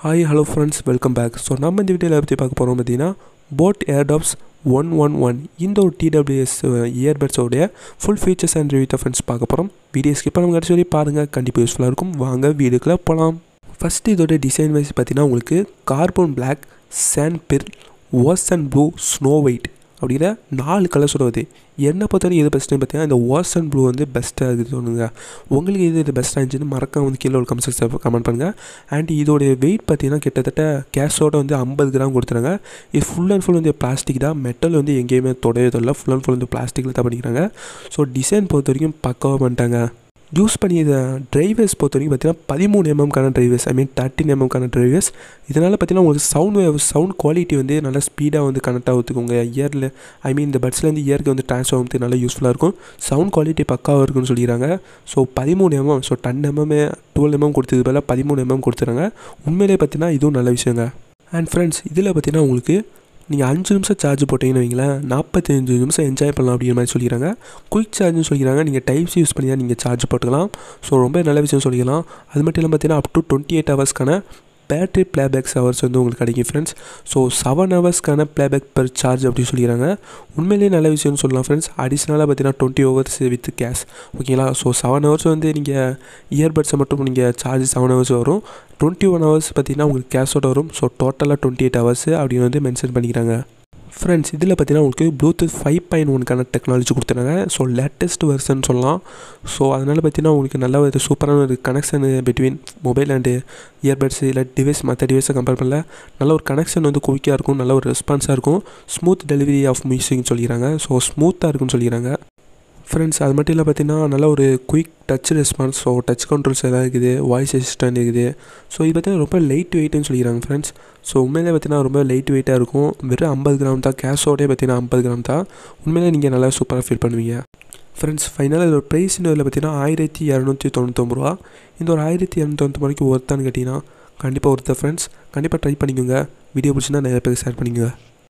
hi hello friends welcome back so நம்ம இந்த வீடியோவில் பற்றி பார்க்க போகிறோம் பார்த்தீங்கன்னா boat airdopes one one one இந்த ஒரு டிடபிள்யூஎஸ் இயர்பட்ஸோடைய full features and review friends பார்க்க போகிறோம் வீடியோ ஸ்கிப் நம்ம கிடச்சி வரையும் பாருங்கள் கண்டிப்பாக யூஸ்ஃபுல்லாக இருக்கும் வாங்க வீடுக்குள்ளே போகலாம் ஃபஸ்ட்டு இதோட டிசைன் வைஸ் பார்த்தீங்கன்னா உங்களுக்கு carbon black sand pearl ocean and blue snow white அப்படின்னா நாலு கலர் சொல்லுவது என்னை பொறுத்தவரைக்கும் எது பெஸ்ட்டுன்னு பார்த்தீங்கன்னா இந்த ஓசன் ப்ளூ வந்து பெஸ்ட்டாக இருக்குது தோணுங்க உங்களுக்கு எது இது பெஸ்ட்டாக இருந்துச்சுன்னு மறக்காம வந்து கீழே ஒரு கமெண்ட்ஸ் கமெண்ட் பண்ணுங்கள் அண்ட் இதோடைய வெயிட் பார்த்தீங்கன்னா கிட்டத்தட்ட கேஷோட வந்து ஐம்பது கிராம் கொடுத்துறாங்க இது ஃபுல் அண்ட் ஃபுல் வந்து பிளாஸ்டிக் தான் மெட்டல் வந்து எங்கேயுமே தொடையதில்லை ஃபுல் அண்ட் ஃபுல் வந்து பிளாஸ்டிக்கில் தான் பண்ணிக்கிறாங்க ஸோ டிசைன் பொறுத்த வரைக்கும் பக்காவாக பண்ணிட்டாங்க யூஸ் பண்ணி இதை ட்ரைவர்ஸ் பொறுத்த வரைக்கும் பார்த்தீங்கன்னா பதிமூணு எம்எம்கான ட்ரைவர்ஸ் ஐ மீன் தேர்ட்டின் எம்எம்கான ட்ரைவர்ஸ் இதனால் பார்த்தீங்கன்னா உங்களுக்கு சவுண்ட் வேவ் சவுண்ட் குவாலிட்டி வந்து நல்லா ஸ்பீடாக வந்து கனெக்ட் ஆகுதுக்கு உங்கள் இயரில் ஐ மீன் இந்த பட்ஸ்லேருந்து இயருக்கு வந்து ட்ரான்ஸ்ஃபர் ஆகுது நல்லா யூஸ்ஃபுல்லாக இருக்கும் சவுண்ட் குவாலிட்டி பக்காவாக இருக்குன்னு சொல்லிடுறாங்க ஸோ பதிமூணு எம்எம் ஸோ டென் எம்எம்ஏ டுவெல் எம்எம் கொடுத்தது போல் பதிமூணு எம்எம் கொடுத்துறாங்க உண்மையிலே பார்த்தீங்கன்னா இதுவும் நல்ல விஷயங்க அண்ட் ஃப்ரெண்ட்ஸ் இதில் பார்த்தீங்கன்னா உங்களுக்கு நீங்கள் அஞ்சு நிமிஷம் சார்ஜ் போட்டீங்கன்னு வைங்களேன் நாற்பத்தஞ்சு நிமிஷம் என்ஜாய் பண்ணலாம் அப்படிங்கிற மாதிரி சொல்லிக்கிறாங்க குயிக் சார்ஜ்னு சொல்லிக்கிறாங்க நீங்கள் டைப்ஸ் யூஸ் பண்ணி தான் நீங்கள் சார்ஜ் போட்டுக்கலாம் ஸோ ரொம்ப நல்ல விஷயம் சொல்லிக்கலாம் அது மட்டும் இல்லாமல் பார்த்தீங்கன்னா அப் டு டுவெண்ட்டி எயிட் ஹவர்ஸ்க்கான பேட்ரி ப்ளேபேக்ஸ் ஹவர்ஸ் வந்து உங்களுக்கு கிடைக்கும் ஃப்ரெண்ட்ஸ் ஸோ செவன் ஹவர்ஸ்க்கான பிளேபேக் பெர் சார்ஜ் அப்படின்னு சொல்லிக்கிறாங்க உண்மையிலேயே நல்ல விஷயம்னு சொல்லலாம் ஃப்ரெண்ட்ஸ் அடிஷ்னலாக பார்த்தீங்கன்னா டுவெண்ட்டி ஹவர்ஸ் வித் கேஷ் ஓகேங்களா ஸோ செவன் ஹவர்ஸ் வந்து நீங்கள் இயர்பட்ஸை மட்டும் நீங்கள் சார்ஜ் செவன் ஹவர்ஸ் வரும் டுவெண்ட்டி ஒன் ஹவர்ஸ் பார்த்தீங்கன்னா உங்களுக்கு கேஷோட வரும் ஸோ டோட்டலாக டுவெண்ட்டி எயிட் ஹவர்ஸ் அப்படின்னு வந்து மென்ஷன் பண்ணிக்கிறாங்க ஃப்ரெண்ட்ஸ் இதில் பார்த்தீங்கன்னா உங்களுக்கு ப்ளூடூத் ஃபைவ் பாயிண்ட் ஒனுக்கான டெக்னாலஜி கொடுத்துருக்காங்க ஸோ லேட்டஸ்ட் வெர்ஷன் சொல்லலாம் ஸோ அதனால் பார்த்தீங்கன்னா உங்களுக்கு நல்ல ஒரு சூப்பரான ஒரு connection between mobile and earbuds இல்லை டிவைஸ் மற்ற டிவைஸை கம்பேர் பண்ணல நல்ல ஒரு கனெக்ஷன் வந்து குயிக்காக இருக்கும் நல்ல ஒரு ரெஸ்பான்ஸாக இருக்கும் ஸ்மூத் டெலிவரி ஆஃப் மியூசிக்னு சொல்லிக்கிறாங்க ஸோ ஸ்மூத்தாக இருக்குன்னு சொல்லிக்கிறாங்க ஃப்ரெண்ட்ஸ் அது மட்டும் இல்லை பார்த்தீங்கன்னா நல்ல ஒரு quick touch response so touch controls எல்லாம் இருக்குது வாய்ஸ் அசிஸ்டன்ட் இருக்குது ஸோ இது பார்த்தீங்கன்னா ரொம்ப லைட் வெயிட்னு சொல்லிக்கிறாங்க ஃப்ரெண்ட்ஸ் ஸோ உண்மையிலே பார்த்தீங்கன்னா ரொம்ப லைட் வெயிட்டாக இருக்கும் வெறும் ஐம்பது கிராம் தான் கேஷோடே பார்த்தீங்கன்னா ஐம்பது கிராம் தான் உண்மையிலே நீங்கள் நல்லா சூப்பராக ஃபீல் பண்ணுவீங்க ஃப்ரெண்ட்ஸ் ஃபைனலாக இதோட ப்ரைஸ்னு இதில் பார்த்தீங்கன்னா ஆயிரத்தி இரநூத்தி தொண்ணூத்தொம்பது ரூபா இந்த ஒரு ஆயிரத்தி இரநூத்தொம்பது ரூபாய்க்கு ஒருத்தான்னு கேட்டிங்கன்னா கண்டிப்பாக ஒருத்தர் ஃப்ரெண்ட்ஸ் கண்டிப்பாக ட்ரை பண்ணிக்கோங்க வீடியோ பிடிச்சின்னா நிறைய பேருக்கு ஷேர் பண்ணிக்கோங்க